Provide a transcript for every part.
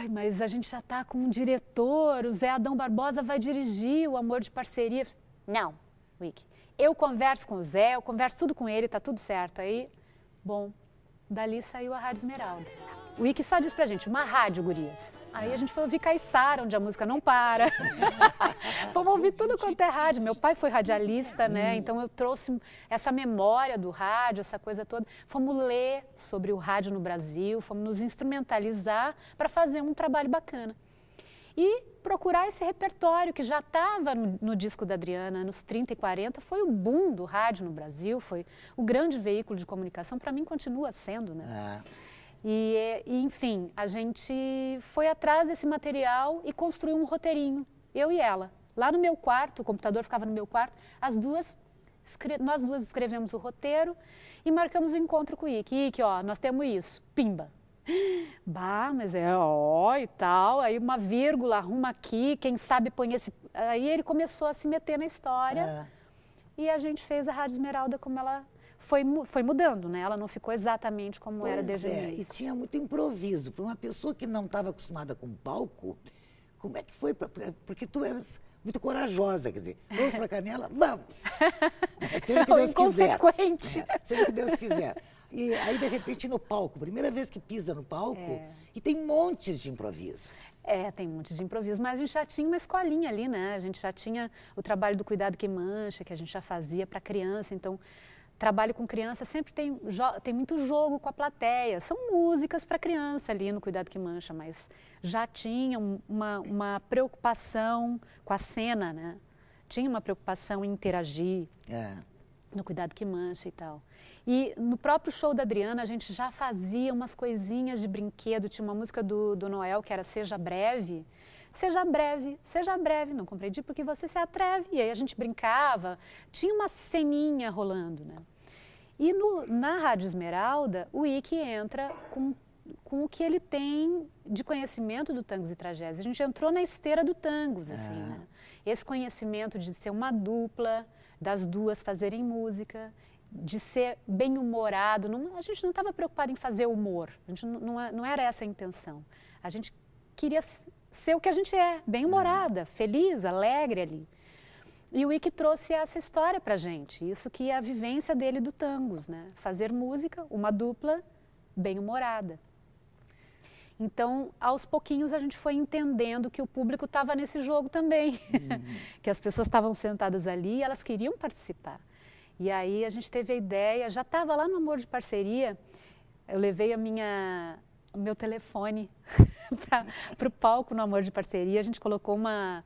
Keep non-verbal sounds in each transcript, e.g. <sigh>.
Ai, mas a gente já está com um diretor, o Zé Adão Barbosa vai dirigir o Amor de Parceria. Não, Wiki. Eu converso com o Zé, eu converso tudo com ele, tá tudo certo aí. Bom, dali saiu a Rádio Esmeralda. O Ike só disse pra gente, uma rádio, gurias. Aí a gente foi ouvir Caissara, onde a música não para. <laughs> Fomos ouvir tudo quanto é rádio. Meu pai foi radialista, né? Hum. Então eu trouxe essa memória do rádio, essa coisa toda. Fomos ler sobre o rádio no Brasil, fomos nos instrumentalizar para fazer um trabalho bacana. E procurar esse repertório que já estava no, no, disco da Adriana, nos 30 e 40, foi o boom do rádio no Brasil, foi o grande veículo de comunicação, para mim continua sendo, né? É. É, e, enfim, a gente foi atrás desse material e construiu um roteirinho, eu e ela. Lá no meu quarto, o computador ficava no meu quarto, as duas nós duas escrevemos o roteiro e marcamos o um encontro com o Ike. Ike, ó, nós temos isso, pimba. <gasps> Bah, mas é ó e tal, aí uma vírgula, arruma aqui, quem sabe põe esse... Aí ele começou a se meter na história é. e a gente fez a Rádio Esmeralda como ela foi, foi mudando, né? Ela não ficou exatamente como pois era desde é, o início. E tinha muito improviso. Para uma pessoa que não estava acostumada com palco, como é que foi? porque tu és muito corajosa, quer dizer, vamos para Canela? <laughs> Vamos! É, seja o que Deus quiser. É, seja o que Deus quiser. E aí, de repente, no palco, primeira vez que pisa no palco, é. e tem montes de improviso. É, tem um monte de improviso, mas a gente já tinha uma escolinha ali, né? A gente já tinha o trabalho do cuidado que mancha, que a gente já fazia para criança, então trabalho com criança sempre tem, tem muito jogo com a plateia. São músicas para criança ali no Cuidado que Mancha, mas já tinha uma, uma preocupação com a cena, né? Tinha uma preocupação em interagir é. no Cuidado que Mancha e tal. E no próprio show da Adriana, a gente já fazia umas coisinhas de brinquedo. Tinha uma música do, do Noel que era Seja Breve seja breve, seja breve, não compreendi porque você se atreve. E aí a gente brincava, tinha uma ceninha rolando, né? E no, na Rádio Esmeralda, o Icky entra com, com o que ele tem de conhecimento do tangos e tragédias. A gente entrou na esteira do tangos, é. assim, né? Esse conhecimento de ser uma dupla, das duas fazerem música, de ser bem-humorado. A gente não estava preocupado em fazer humor, a gente não, não, não, era essa a intenção. A gente queria ser o que a gente é, bem-humorada, é. feliz, alegre ali. E o Icky trouxe essa história para gente, isso que é a vivência dele do tangos, né? Fazer música, uma dupla bem-humorada. Então, aos pouquinhos a gente foi entendendo que o público estava nesse jogo também, uhum. <laughs> que as pessoas estavam sentadas ali e elas queriam participar. E aí a gente teve a ideia, já estava lá no Amor de Parceria, eu levei a minha o meu telefone <laughs> para o palco no Amor de Parceria. A gente colocou uma,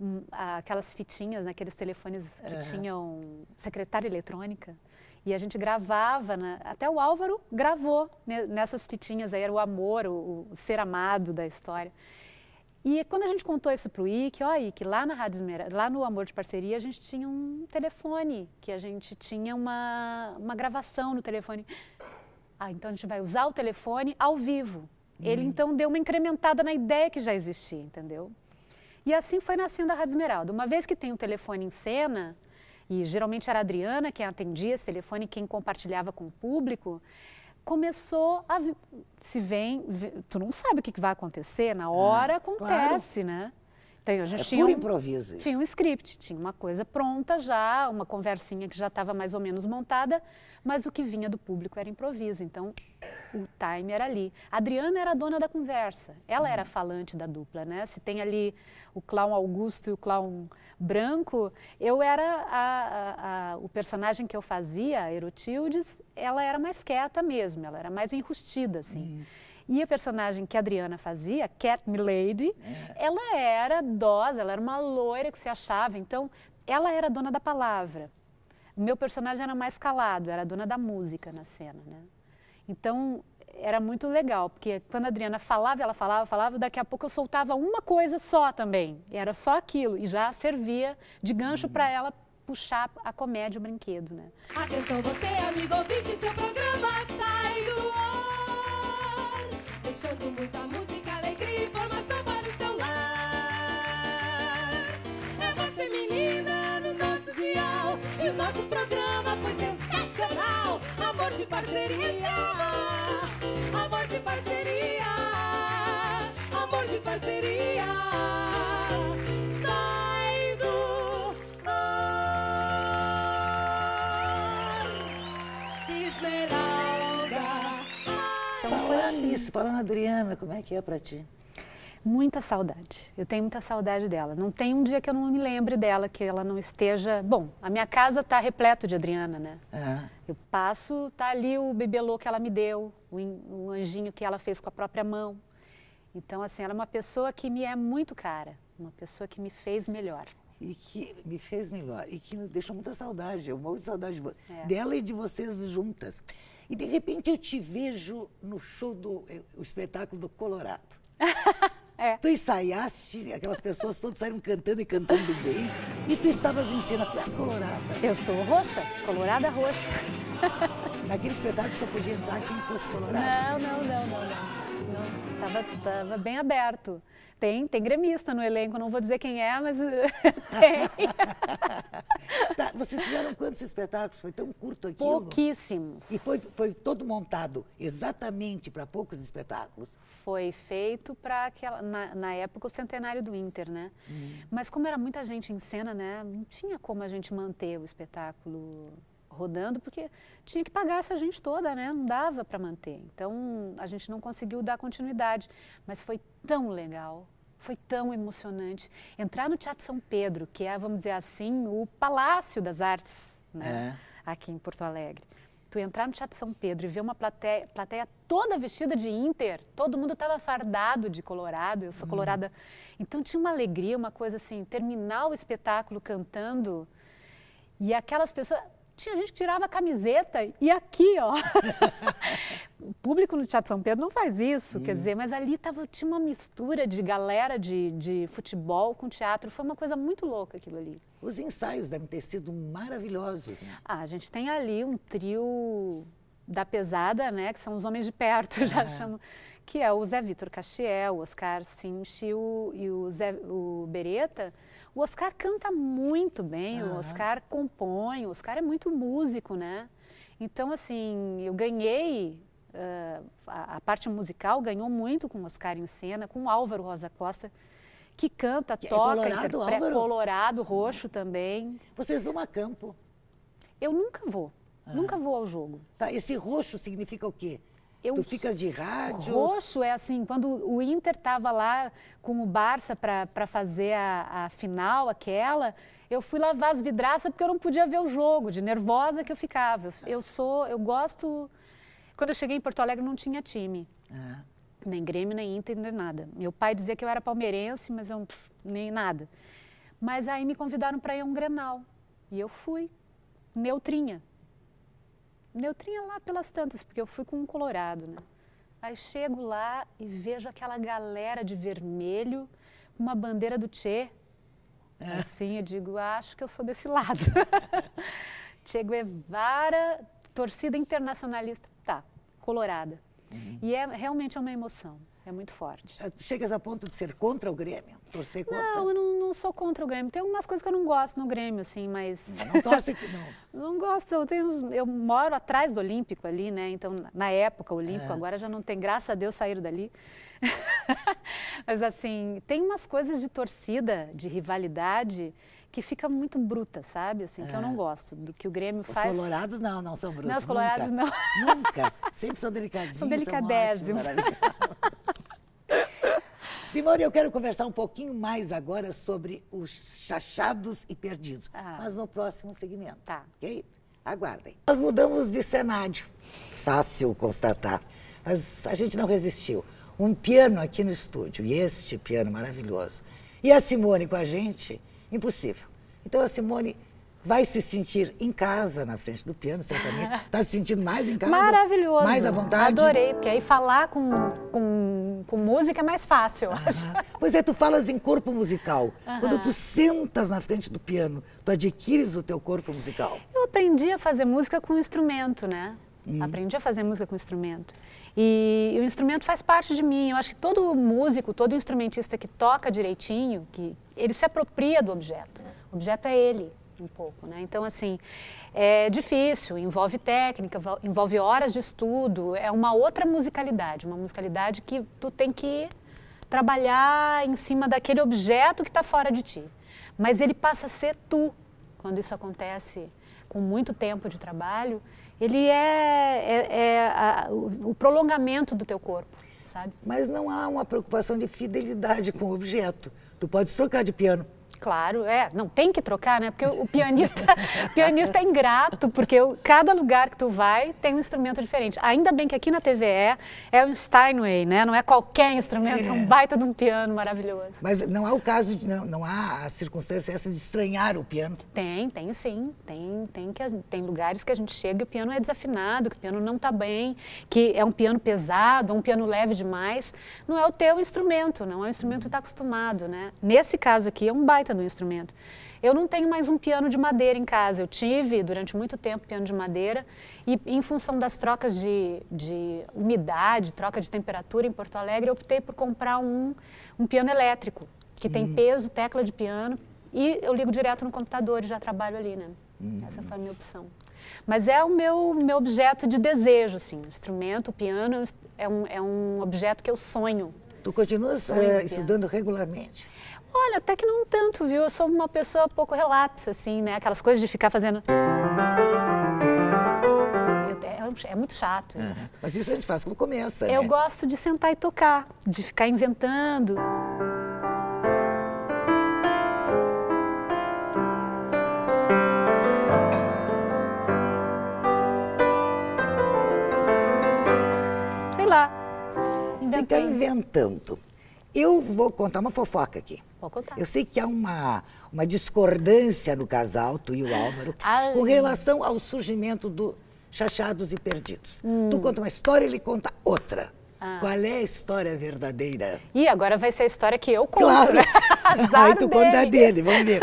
um, aquelas fitinhas, naqueles né, aqueles telefones que uhum. tinham secretária eletrônica. E a gente gravava, né, até o Álvaro gravou né, nessas fitinhas aí, era o amor, o, o, ser amado da história. E quando a gente contou isso para o Ike, ó, Ike, lá na Rádio Esmeralda, lá no Amor de Parceria, a gente tinha um telefone, que a gente tinha uma, uma gravação no telefone. Ah, então a gente vai usar o telefone ao vivo. Hum. Ele uhum. então deu uma incrementada na ideia que já existia, entendeu? E assim foi nascendo a Rádio Esmeralda. Uma vez que tem o telefone em cena, e geralmente era a Adriana quem atendia esse telefone, quem compartilhava com o público, começou a se vem, tu não sabe o que vai acontecer na ah, hora ah, acontece, claro. né? Tem, a gente é tinha puro um, improviso isso. Tinha um script, tinha uma coisa pronta já, uma conversinha que já estava mais ou menos montada, mas o que vinha do público era improviso, então o time era ali. A Adriana era a dona da conversa, ela era a falante da dupla, né? Se tem ali o clown Augusto e o clown Branco, eu era a, a, a, o personagem que eu fazia, a Erotildes, ela era mais quieta mesmo, ela era mais enrustida, assim. Uhum. E a personagem que a Adriana fazia, Cat Milady, é. ela era idosa, ela era uma loira que se achava, então ela era dona da palavra. O meu personagem era mais calado, era dona da música na cena, né? Então, era muito legal, porque quando a Adriana falava, ela falava, falava, daqui a pouco eu soltava uma coisa só também, era só aquilo, e já servia de gancho uhum. para ela puxar a comédia, o brinquedo, né? Atenção você, amigo ouvinte, seu programa sai do deixando muita música, alegria e informação para o seu lar. É você, menina, no nosso dial e o nosso programa foi sensacional. Amor de parceria, amor de parceria, amor de parceria. isso, falando Adriana, como é que é para ti? Muita saudade. Eu tenho muita saudade dela. Não tem um dia que eu não me lembre dela, que ela não esteja. Bom, a minha casa está repleta de Adriana, né? Uhum. Eu passo, tá ali o bebelô que ela me deu, o, o anjinho que ela fez com a própria mão. Então, assim, ela é uma pessoa que me é muito cara, uma pessoa que me fez melhor e que me fez melhor e que me deixou muita saudade, eu morro de saudade é. dela e de vocês juntas. E de repente eu te vejo no show do eh, o espetáculo do Colorado. <laughs> é. Tu ensaiaste, aquelas pessoas todas saíram cantando e cantando bem. E tu estavas em cena, tu és colorada. Eu sou roxa, colorada roxa. <laughs> Naquele espetáculo só podia entrar quem fosse colorado? Não, não, não, não, não. Tava, tava bem aberto. Tem, tem gremista no elenco, não vou dizer quem é, mas eh, <laughs> tem. tá, vocês fizeram quantos espetáculos? Foi tão curto aquilo? Pouquíssimos. E foi, foi todo montado exatamente para poucos espetáculos? Foi feito para aquela. Na, na, época, o centenário do Inter, né? Hum. Mas como era muita gente em cena, né? Não tinha como a gente manter o espetáculo rodando, porque tinha que pagar essa gente toda, né? Não dava para manter. Então a gente não conseguiu dar continuidade, mas foi tão legal, foi tão emocionante entrar no Teatro São Pedro, que é, vamos dizer assim, o palácio das artes, né? É. Aqui em Porto Alegre. Tu entrar no Teatro São Pedro e ver uma plateia, plateia toda vestida de Inter, todo mundo estava fardado de Colorado, eu sou uhum. colorada. Então tinha uma alegria, uma coisa assim, terminar o espetáculo cantando e aquelas pessoas, tinha gente que tirava a camiseta e aqui, ó. <laughs> o público no Teatro São Pedro não faz isso, hum. quer dizer, mas ali tava, tinha uma mistura de galera de, de futebol com teatro. Foi uma coisa muito louca aquilo ali. Os ensaios devem ter sido maravilhosos, né? Ah, a gente tem ali um trio da pesada, né, que são os homens de perto, <laughs> já é. chamo, que é o Zé Vitor Castiel, o Oscar Simch e o, e o, Zé, o Beretta o Oscar canta muito bem, o Oscar compõe, o Oscar é muito músico, né? Então, assim, eu ganhei, uh, a, a, parte musical ganhou muito com o Oscar em cena, com o Álvaro Rosa Costa, que canta, que é toca, é colorado, Álvaro? colorado, roxo também. Vocês vão a campo? Eu nunca vou, nunca ah. vou ao jogo. Tá, esse roxo significa o quê? Eu tu ficas de rádio? Roxo é assim, quando o Inter estava lá com o Barça para fazer a, a final, aquela, eu fui lavar as vidraças porque eu não podia ver o jogo, de nervosa que eu ficava. Eu sou, eu gosto. Quando eu cheguei em Porto Alegre não tinha time. É. Nem Grêmio, nem Inter, nem nada. Meu pai dizia que eu era palmeirense, mas eu pff, nem nada. Mas aí me convidaram para ir a um Grenal. E eu fui, neutrinha neutrinha lá pelas tantas, porque eu fui com um colorado, né? Aí chego lá e vejo aquela galera de vermelho com uma bandeira do Tchê. É. Assim, eu digo, acho que eu sou desse lado. <laughs> Che Guevara, torcida internacionalista, tá, colorada. Uhum. E é realmente é uma emoção, é muito forte. É, chegas a ponto de ser contra o Grêmio? Torcer contra? Não, eu não, não sou contra o Grêmio. Tem algumas coisas que eu não gosto no Grêmio, assim, mas. Não torce não. <laughs> não gosto. Eu, tenho, eu moro atrás do Olímpico ali, né? Então, na época, o Olímpico, é. agora já não tem, graças a Deus, saíram dali. <laughs> mas, assim, tem umas coisas de torcida, de rivalidade, que fica muito bruta, sabe? Assim, é. que eu não é. gosto do que o Grêmio os faz. Os colorados não, não são brutos. Não, os colorados nunca, não. Nunca. Sempre são delicadinhos. São é delicadésimos. São ótimos, Simone, eu quero conversar um pouquinho mais agora sobre os chachados e perdidos, ah. mas no próximo segmento. Tá. Ok? Aguardem. Nós mudamos de cenário. Fácil constatar. Mas a gente não resistiu. Um piano aqui no estúdio, e este piano maravilhoso. E a Simone com a gente, impossível. Então a Simone vai se sentir em casa na frente do piano, certamente. Está <laughs> se sentindo mais em casa? Maravilhoso. Mais à vontade? Adorei, porque aí falar com, com com, música é mais fácil, ah, acho. Pois é, tu falas em corpo musical. Quando tu sentas na frente do piano, tu adquires o teu corpo musical. Eu aprendi a fazer música com instrumento, né? Hum. Aprendi a fazer música com instrumento. E o instrumento faz parte de mim. Eu acho que todo músico, todo instrumentista que toca direitinho, que ele se apropria do objeto. O objeto é ele um pouco, né? Então, assim, é difícil, envolve técnica, envolve horas de estudo, é uma outra musicalidade, uma musicalidade que tu tem que trabalhar em cima daquele objeto que está fora de ti. Mas ele passa a ser tu. Quando isso acontece com muito tempo de trabalho, ele é, é, é a, o prolongamento do teu corpo. Sabe? Mas não há uma preocupação de fidelidade com o objeto. Tu podes trocar de piano. Claro, é. Não, tem que trocar, né? Porque o pianista, <laughs> pianista é ingrato, porque eu, cada lugar que tu vai tem um instrumento diferente. Ainda bem que aqui na TVE é um Steinway, né? Não é qualquer instrumento, é, é um baita de um piano maravilhoso. Mas não há o caso, de, não, não há a circunstância essa de estranhar o piano? Tem, tem sim. Tem, tem, que, tem lugares que a gente chega e o piano é desafinado, que o piano não está bem, que é um piano pesado, é um piano leve demais. Não é o teu instrumento, não é o instrumento que tá acostumado, né? Nesse caso aqui é um baita do instrumento. Eu não tenho mais um piano de madeira em casa. Eu tive durante muito tempo piano de madeira e em função das trocas de, de umidade, troca de temperatura em Porto Alegre, eu optei por comprar um, um piano elétrico, que hum. tem peso, tecla de piano e eu ligo direto no computador e já trabalho ali, né? Hum. Essa foi a minha opção. Mas é o meu, meu objeto de desejo, assim. O instrumento, o piano, é um, é um objeto que eu sonho. Tu continuas uh, estudando regularmente? Olha, até que não tanto, viu? Eu sou uma pessoa pouco relapsa, assim, né? Aquelas coisas de ficar fazendo. É, é muito chato é. isso. mas isso a gente faz quando começa. Eu né? gosto de sentar e tocar, de ficar inventando. Sei lá. Inventando. Ficar inventando. Eu vou contar uma fofoca aqui. Vou contar. Eu sei que há uma, uma discordância no casal, tu e o Álvaro, Ai. com relação ao surgimento do Chachados e Perdidos. Hum. Tu conta uma história, ele conta outra. Ah. Qual é a história verdadeira? E agora vai ser a história que eu conto. Claro. Vai né? <laughs> Aí tu dele. conta dele, vamos ver.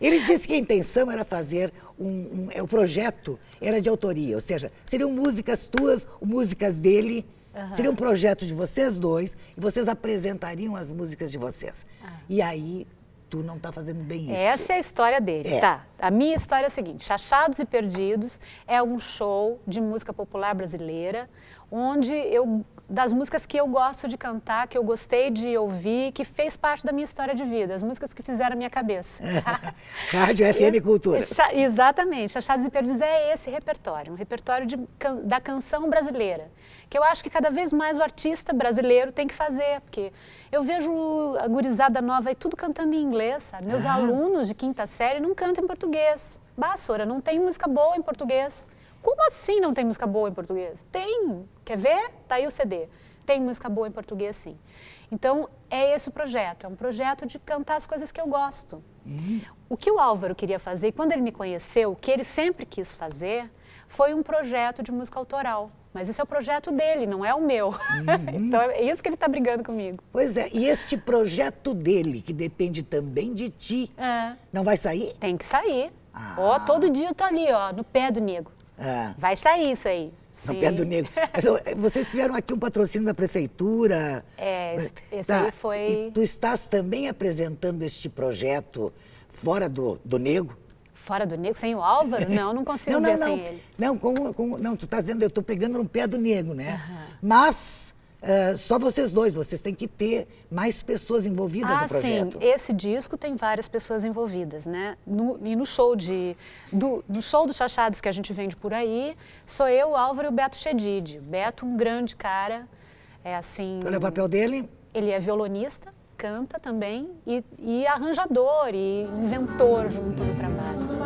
Ele disse que a intenção era fazer um, um, é, O projeto era de autoria, ou seja, seriam músicas tuas, músicas dele, Uhum. Seria um projeto de vocês dois e vocês apresentariam as músicas de vocês. Uhum. E aí tu não está fazendo bem isso. Essa é a história dele, é. tá? A minha história é a seguinte: Chachados e Perdidos é um show de música popular brasileira, onde eu das músicas que eu gosto de cantar, que eu gostei de ouvir, que fez parte da minha história de vida, as músicas que fizeram a minha cabeça. <laughs> Rádio FM e, <laughs> Cultura. Exatamente, Chachados e Perdidos é esse repertório, um repertório de, da canção brasileira que eu acho que cada vez mais o artista brasileiro tem que fazer, porque eu vejo a gurizada nova e tudo cantando em inglês, sabe? Meus <laughs> ah. alunos de quinta série não cantam em português. Bah, Sora, não tem música boa em português. Como assim não tem música boa em português? Tem! Quer ver? Tá aí o CD. Tem música boa em português, sim. Então, é esse o projeto. É um projeto de cantar as coisas que eu gosto. Uhum. O que o Álvaro queria fazer, e quando ele me conheceu, o que ele sempre quis fazer, foi um projeto de música autoral. Mas esse é o projeto dele, não é o meu. <laughs> Uhum. então é isso que ele está brigando comigo. Pois é, e este projeto dele, que depende também de ti, é. não vai sair? Tem que sair. Ah. todo dia eu tô ali, ó, no pé do nego. É. Vai sair isso aí. Sim. No pé do negro. <laughs> É, vocês tiveram aqui um patrocínio da prefeitura. É, esse tá. aí foi. E tu estás também apresentando este projeto fora do, do negro? Fora do Nego, sem o Álvaro? Não, não consigo não, <laughs> não, ver não. sem ele. Não, como, como, não, tu tá dizendo, eu tô pegando no pé do Nego, né? Uhum. Mas... Uh, só vocês dois, vocês têm que ter mais pessoas envolvidas ah, no projeto. Sim, esse disco tem várias pessoas envolvidas, né? No, e no show de do, no show dos Chachados que a gente vende por aí, sou eu, Álvaro e o Beto Chedid. Beto, um grande cara, é assim. Qual é o papel dele? Ele é violonista canta também e, e arranjador e inventor junto no trabalho.